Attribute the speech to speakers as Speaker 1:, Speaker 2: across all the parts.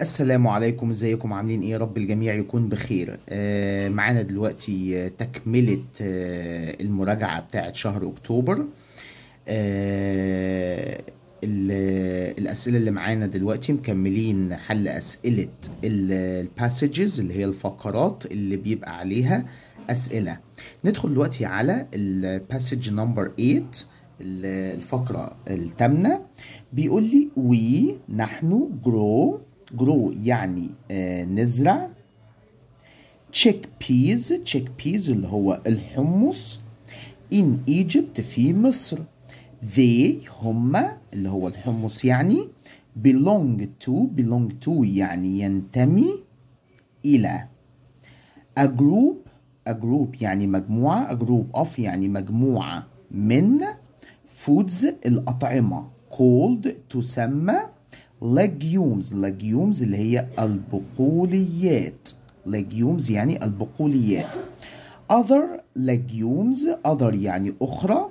Speaker 1: السلام عليكم ازيكم عاملين ايه يا رب الجميع يكون بخير آه معانا دلوقتي تكملة آه المراجعة بتاعت شهر اكتوبر آه الاسئلة اللي معانا دلوقتي مكملين حل اسئلة الباسجز اللي هي الفقرات اللي بيبقى عليها اسئلة ندخل دلوقتي على الباسج نمبر 8 الفقرة الثامنة بيقول لي وي نحن جرو جرو يعني آه، نزرع تشيك بيز تشيك بيز اللي هو الحمص in Egypt في مصر they هما اللي هو الحمص يعني belong to belong to يعني ينتمي إلى a group a group يعني مجموعة a group of يعني مجموعة من foods الأطعمة cold تسمى legumes legumes اللي هي البقوليات legumes يعني البقوليات other legumes other يعني أخرى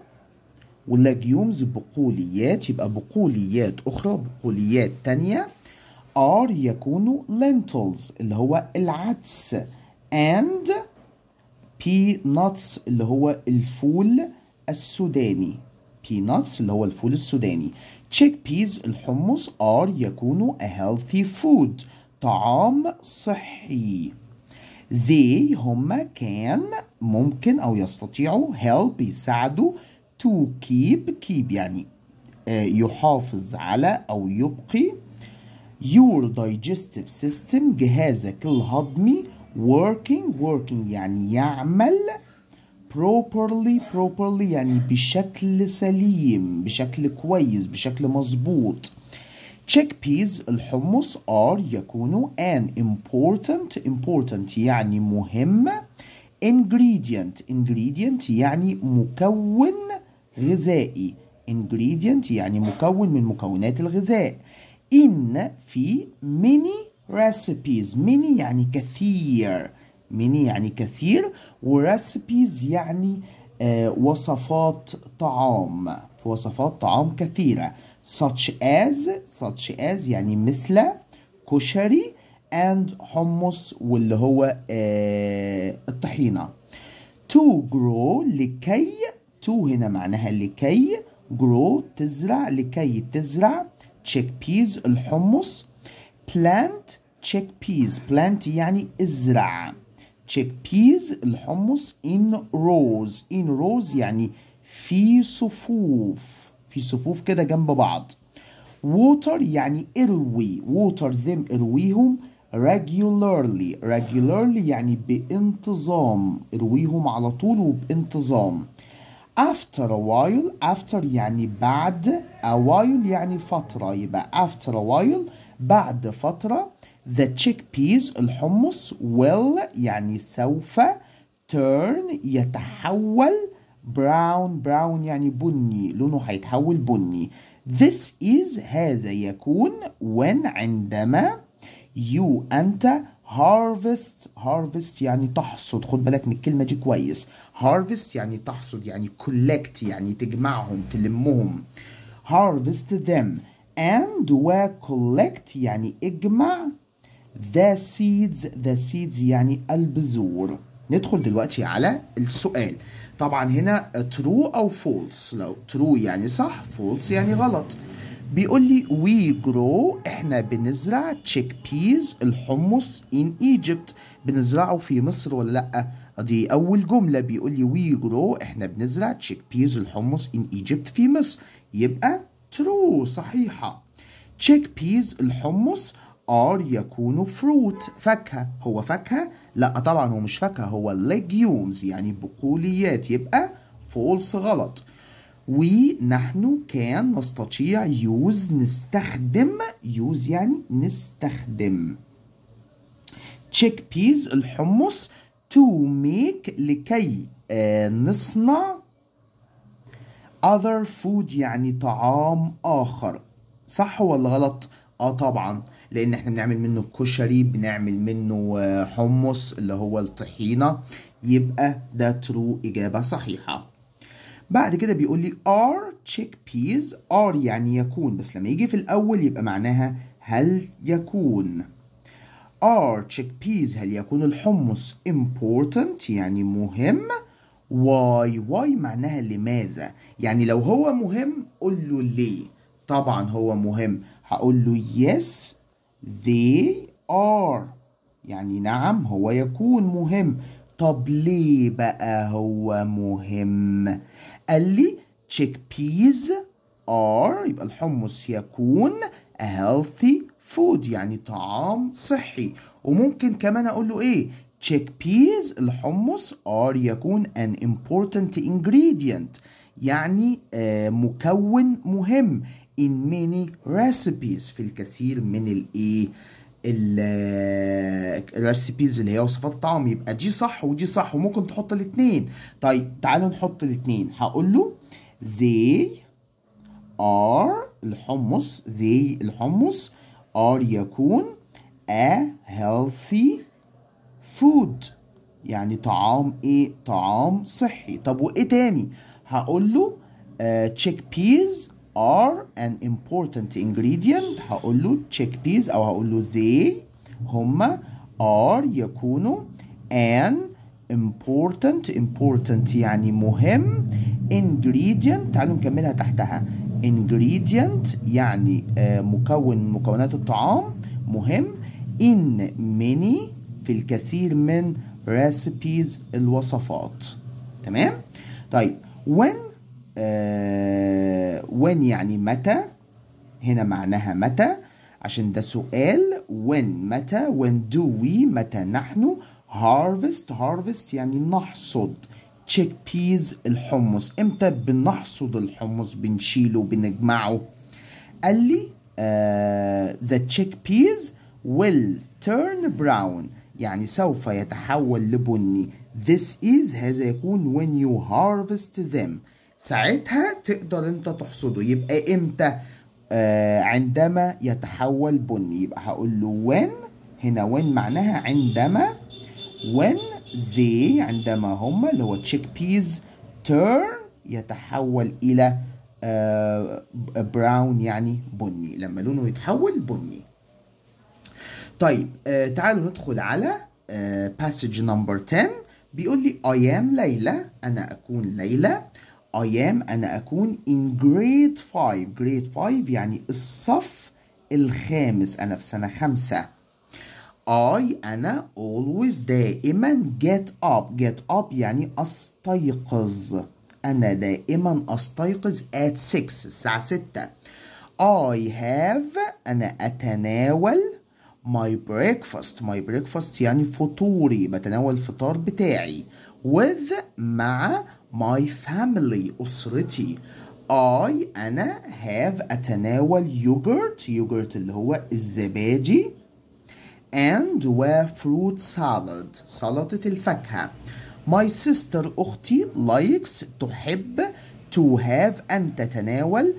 Speaker 1: والlegumes بقوليات يبقى بقوليات أخرى بقوليات تانية are يكونوا lentils اللي هو العدس and peanuts اللي هو الفول السوداني peanuts اللي هو الفول السوداني chickpeas الحمص are يكون a healthy food طعام صحي they هما كان ممكن أو يستطيعوا help يساعدوا to keep keep يعني آه، يحافظ على أو يبقي your digestive system جهازك الهضمي working working يعني يعمل properly properly يعني بشكل سليم بشكل كويس بشكل مظبوط chickpeas الحمص are يكون an important important يعني مهم ingredient ingredient يعني مكون غذائي ingredient يعني مكون من مكونات الغذاء in في many recipes many يعني كثير مني يعني كثير وريسبيز يعني آه، وصفات طعام وصفات طعام كثيرة such as such as يعني مثل كشري and حمص واللي هو آه، الطحينة to grow لكي to هنا معناها لكي grow تزرع لكي تزرع chickpeas الحمص plant chickpeas plant يعني ازرع بيز الحمص in rows in rows يعني في صفوف في صفوف كده جنب بعض water يعني اروي water them ارويهم regularly regularly يعني بانتظام ارويهم على طول وبانتظام after a while after يعني بعد a while يعني فترة يبقى after a while بعد فترة the chickpeas الحمص will يعني سوف turn يتحول brown brown يعني بني لونه هيتحول بني this is هذا يكون when عندما you أنت harvest harvest يعني تحصد خد بالك من الكلمة دي كويس harvest يعني تحصد يعني collect يعني تجمعهم تلمهم harvest them and و collect يعني اجمع the seeds the seeds يعني البذور ندخل دلوقتي على السؤال طبعا هنا true او false لو true يعني صح false يعني غلط بيقول لي we grow احنا بنزرع تشيك بيز الحمص in Egypt بنزرعه في مصر ولا لا دي اول جمله بيقول لي we grow احنا بنزرع تشيك بيز الحمص in Egypt في مصر يبقى true صحيحه تشيك بيز الحمص ار يكون فروت فاكهه هو فاكهه لا طبعا هو مش فاكهه هو ليجيومز يعني بقوليات يبقى فولس غلط ونحن كان نستطيع يوز نستخدم يوز يعني نستخدم تشيك بيز الحمص تو ميك لكي آه نصنع other food يعني طعام آخر صح ولا غلط؟ آه طبعا لان احنا بنعمل منه كشري بنعمل منه آه، حمص اللي هو الطحينه يبقى ده ترو اجابه صحيحه بعد كده بيقول لي are chickpeas are يعني يكون بس لما يجي في الاول يبقى معناها هل يكون are chickpeas هل يكون الحمص important يعني مهم واي واي معناها لماذا يعني لو هو مهم قول له ليه طبعا هو مهم هقول له yes they are يعني نعم هو يكون مهم طب ليه بقى هو مهم قال لي تشيك بيز are يبقى الحمص يكون a healthy food يعني طعام صحي وممكن كمان اقول له ايه تشيك بيز الحمص are يكون an important ingredient يعني آه، مكون مهم in many recipes في الكثير من الايه الريسبيز آه، اللي هي وصفات الطعام يبقى دي صح ودي صح وممكن تحط الاثنين طيب تعالوا نحط الاثنين هقول له they are الحمص they الحمص are يكون a healthy food يعني طعام ايه طعام صحي طب وايه تاني هقول له uh, chickpeas are an important ingredient هقول له chickpeas أو هقول له they هما are يكونوا an important important يعني مهم ingredient تعالوا نكملها تحتها ingredient يعني مكون من مكونات الطعام مهم in many في الكثير من recipes الوصفات تمام طيب when when آه، يعني متى هنا معناها متى عشان ده سؤال when متى when do we متى نحن harvest harvest يعني نحصد تشيك بيز الحمص امتى بنحصد الحمص بنشيله بنجمعه قال لي uh, the peas will turn brown يعني سوف يتحول لبني this is هذا يكون when you harvest them ساعتها تقدر انت تحصده يبقى امتى آه عندما يتحول بني يبقى هقول له when هنا when معناها عندما when they عندما هم اللي هو تشيك بيز turn يتحول الى آه براون يعني بني لما لونه يتحول بني طيب آه تعالوا ندخل على آه passage number 10 بيقول لي I am ليلى أنا أكون ليلى I am أنا أكون in grade 5 grade 5 يعني الصف الخامس أنا في سنة خمسة I أنا always دائما get up get up يعني أستيقظ أنا دائما أستيقظ at 6 الساعة 6 I have أنا أتناول my breakfast my breakfast يعني فطوري بتناول الفطار بتاعي with مع my family أسرتي I أنا have أتناول yogurt yogurt اللي هو الزبادي and wear fruit salad سلطة الفاكهة my sister أختي likes تحب to have أن تتناول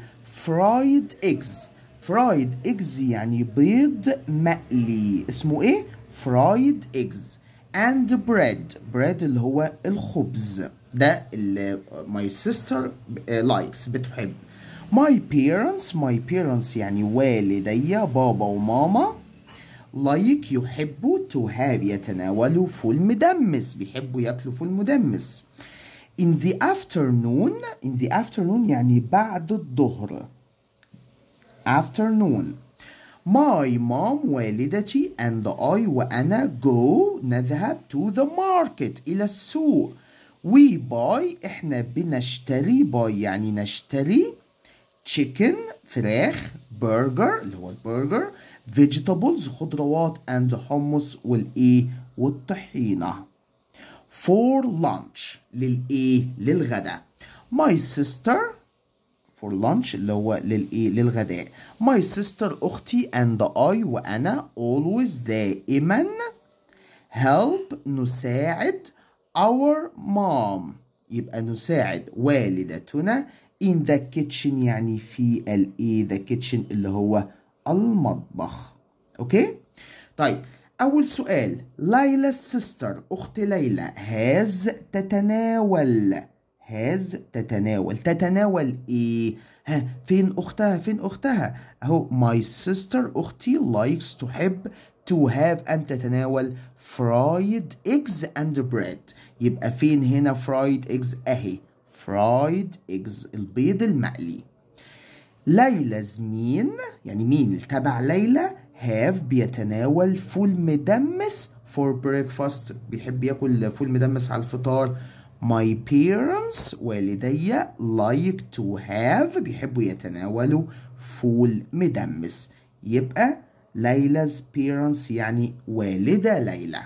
Speaker 1: fried eggs fried eggs يعني بيض مقلي اسمه ايه fried eggs and bread bread اللي هو الخبز ده اللي my sister آه، likes بتحب my parents my parents يعني والدي بابا وماما like يحبوا to have يتناولوا فول مدمس بيحبوا ياكلوا فول مدمس in the afternoon in the afternoon يعني بعد الظهر afternoon my mom والدتي and I وأنا go نذهب to the market إلى السوق وي باي احنا بنشتري باي يعني نشتري تشيكن فراخ برجر اللي هو البرجر فيجيتابلز خضروات اند حمص والايه والطحينه فور لانش للايه للغداء ماي سيستر فور لانش اللي هو للايه للغداء ماي سيستر اختي اند اي وانا اولويز دائما هيلب نساعد our mom يبقى نساعد والدتنا in the kitchen يعني في الايه the kitchen اللي هو المطبخ اوكي طيب أول سؤال ليلى السيستر أخت ليلى هاز تتناول هاز تتناول تتناول إيه؟ ها فين أختها فين أختها؟ أهو my sister أختي likes تحب to have أن تتناول fried eggs and bread يبقى فين هنا fried eggs أهي fried eggs البيض المقلي ليلى's زمين يعني مين تبع ليلى have بيتناول فول مدمس for breakfast بيحب ياكل فول مدمس على الفطار My parents والدي like to have بيحبوا يتناولوا فول مدمس يبقى Layla's parents يعني والدة ليلى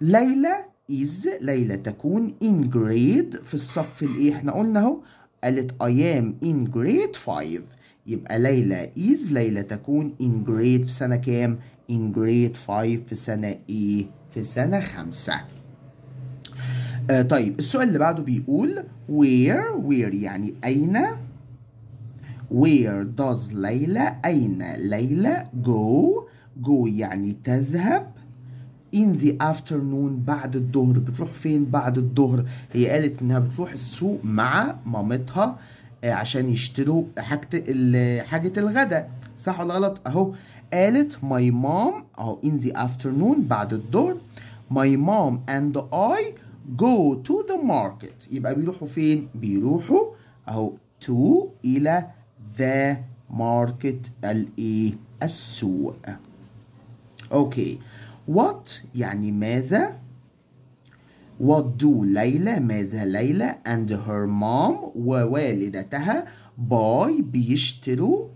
Speaker 1: ليلى is ليلى تكون in grade في الصف الايه احنا قلنا اهو قالت I am in grade 5 يبقى ليلى is ليلى تكون in grade في سنة كام؟ in grade 5 في سنة ايه؟ في سنة خمسة آه طيب السؤال اللي بعده بيقول where where يعني أين Where does ليلى أين ليلى go go يعني تذهب in the afternoon بعد الظهر بتروح فين بعد الظهر هي قالت انها بتروح السوق مع مامتها آه، عشان يشتروا حاجة حاجة الغداء صح ولا غلط اهو قالت my mom اهو in the afternoon بعد الظهر my mom and I go to the market يبقى بيروحوا فين بيروحوا اهو to إلى the market الايه السوق اوكي what يعني ماذا what do ليلى ماذا ليلى and her mom ووالدتها buy بيشتروا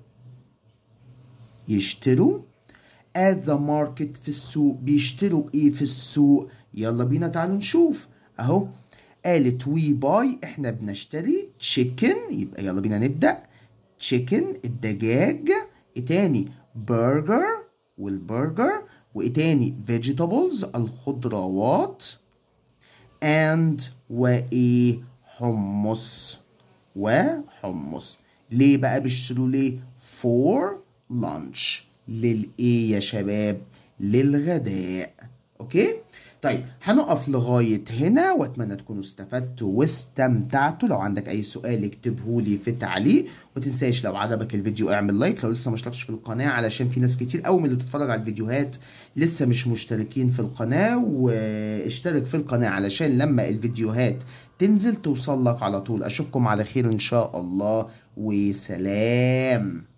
Speaker 1: يشتروا at the market في السوق بيشتروا ايه في السوق يلا بينا تعالوا نشوف اهو قالت we buy احنا بنشتري chicken يبقى يلا بينا نبدأ تشيكن الدجاج ايه تاني برجر والبرجر وايه تاني فيجيتابلز الخضروات and وايه حمص وحمص ليه بقى بيشتروا ليه for lunch للايه يا شباب للغداء اوكي طيب هنقف لغاية هنا واتمنى تكونوا استفدتوا واستمتعتوا لو عندك اي سؤال اكتبه لي في تعليق وتنساش لو عجبك الفيديو اعمل لايك لو لسه ما اشتركتش في القناة علشان في ناس كتير قوي من اللي بتتفرج على الفيديوهات لسه مش مشتركين في القناة واشترك في القناة علشان لما الفيديوهات تنزل توصل لك على طول اشوفكم على خير ان شاء الله وسلام